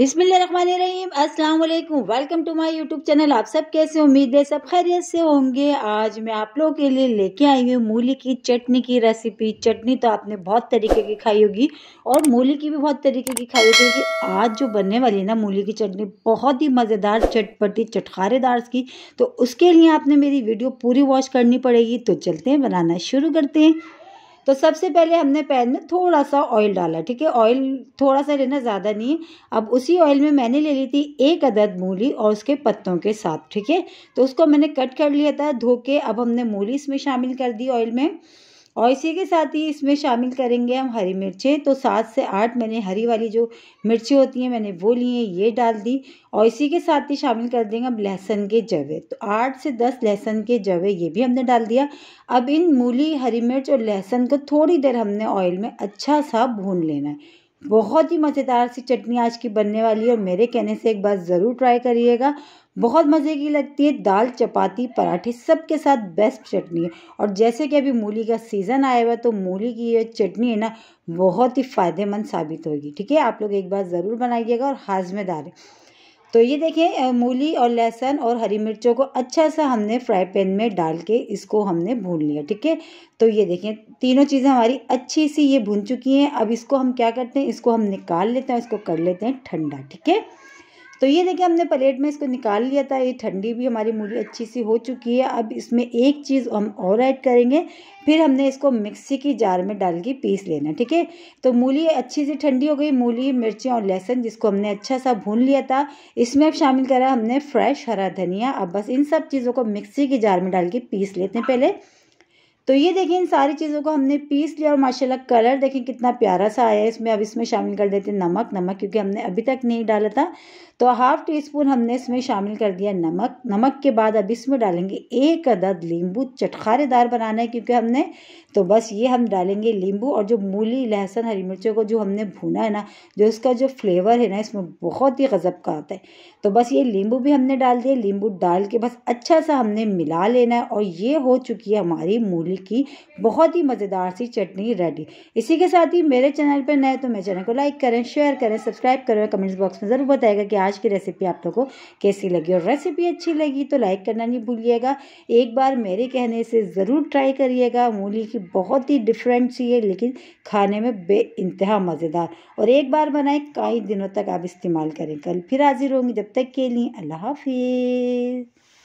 बिस्मिल्लाहिर्रहमानिर्रहीम अस्सलाम वालेकुम welcome to my YouTube channel आप सब कैसे उम्मीद है सब खैरियत से होंगे आज मैं आप लोगों के लिए लेके आई हूँ मूली की चटनी की रेसिपी चटनी तो आपने बहुत तरीके की खाई होगी और मूली की भी बहुत तरीके की खाई होगी क्योंकि आज जो बनने वाली है ना मूली की चटनी बहुत ही मज़ेदार चटपटी चटखारेदार की तो उसके लिए आपने मेरी वीडियो पूरी वॉच करनी पड़ेगी तो चलते हैं बनाना शुरू करते हैं तो सबसे पहले हमने पैन में थोड़ा सा ऑयल डाला ठीक है ऑयल थोड़ा सा लेना ज़्यादा नहीं अब उसी ऑयल में मैंने ले ली थी एक अदद मूली और उसके पत्तों के साथ ठीक है तो उसको मैंने कट कर लिया था धो के अब हमने मूली इसमें शामिल कर दी ऑयल में और इसी के साथ ही इसमें शामिल करेंगे हम हरी मिर्चें तो सात से आठ मैंने हरी वाली जो मिर्ची होती हैं मैंने वो लिए ये डाल दी और इसी के साथ ही शामिल कर देंगे हम लहसुन के जवे तो आठ से दस लहसुन के जवे ये भी हमने डाल दिया अब इन मूली हरी मिर्च और लहसुन को थोड़ी देर हमने ऑयल में अच्छा सा भून लेना है बहुत ही मज़ेदार सी चटनी आज की बनने वाली है और मेरे कहने से एक बार ज़रूर ट्राई करिएगा बहुत मज़े की लगती है दाल चपाती पराठे सबके साथ बेस्ट चटनी है और जैसे कि अभी मूली का सीज़न आया हुआ है तो मूली की ये चटनी है ना बहुत ही फ़ायदेमंद साबित होगी ठीक है आप लोग एक बार ज़रूर बनाइएगा और हाजमेदार है तो ये देखें मूली और लहसुन और हरी मिर्चों को अच्छा सा हमने फ्राई पैन में डाल के इसको हमने भून लिया ठीक है तो ये देखें तीनों चीज़ें हमारी अच्छी सी ये भून चुकी हैं अब इसको हम क्या करते हैं इसको हम निकाल लेते हैं इसको कर लेते हैं ठंडा ठीक है तो ये देखिए हमने प्लेट में इसको निकाल लिया था ये ठंडी भी हमारी मूली अच्छी सी हो चुकी है अब इसमें एक चीज़ हम और ऐड करेंगे फिर हमने इसको मिक्सी की जार में डाल के पीस लेना ठीक है तो मूली अच्छी सी ठंडी हो गई मूली मिर्ची और लहसुन जिसको हमने अच्छा सा भून लिया था इसमें अब शामिल करा हमने फ्रेश हरा धनिया अब बस इन सब चीज़ों को मिक्सी की जार में डाल के पीस लेते हैं पहले तो ये देखें इन सारी चीज़ों को हमने पीस लिया और माशाल्लाह कलर देखें कितना प्यारा सा आया है इसमें अब इसमें शामिल कर देते हैं नमक नमक क्योंकि हमने अभी तक नहीं डाला था तो हाफ़ टी स्पून हमने इसमें शामिल कर दिया नमक नमक के बाद अब इसमें डालेंगे एक अदद नींबू चटखारेदार बनाना है क्योंकि हमने तो बस ये हम डालेंगे नींबू और जो मूली लहसुन हरी मिर्चों को जो हमने भुना है ना जो इसका जो फ्लेवर है ना इसमें बहुत ही गज़ब का आता है तो बस ये नींबू भी हमने डाल दिया नींबू डाल के बस अच्छा सा हमने मिला लेना है और ये हो चुकी है हमारी मूली की बहुत ही मज़ेदार सी चटनी रेडी इसी के साथ ही मेरे चैनल पर नए तो मेरे चैनल को लाइक करें शेयर करें सब्सक्राइब करें कमेंट्स बॉक्स में ज़रूर बताएगा कि आज की रेसिपी आप लोगों को कैसी लगी और रेसिपी अच्छी लगी तो लाइक करना नहीं भूलिएगा एक बार मेरे कहने से ज़रूर ट्राई करिएगा मूली की बहुत ही डिफरेंट सी है लेकिन खाने में बे इंतहा मज़ेदार और एक बार बनाए कई दिनों तक आप इस्तेमाल करें कल फिर हाजिर होंगी जब तक के लिए अल्लाह हाफिज़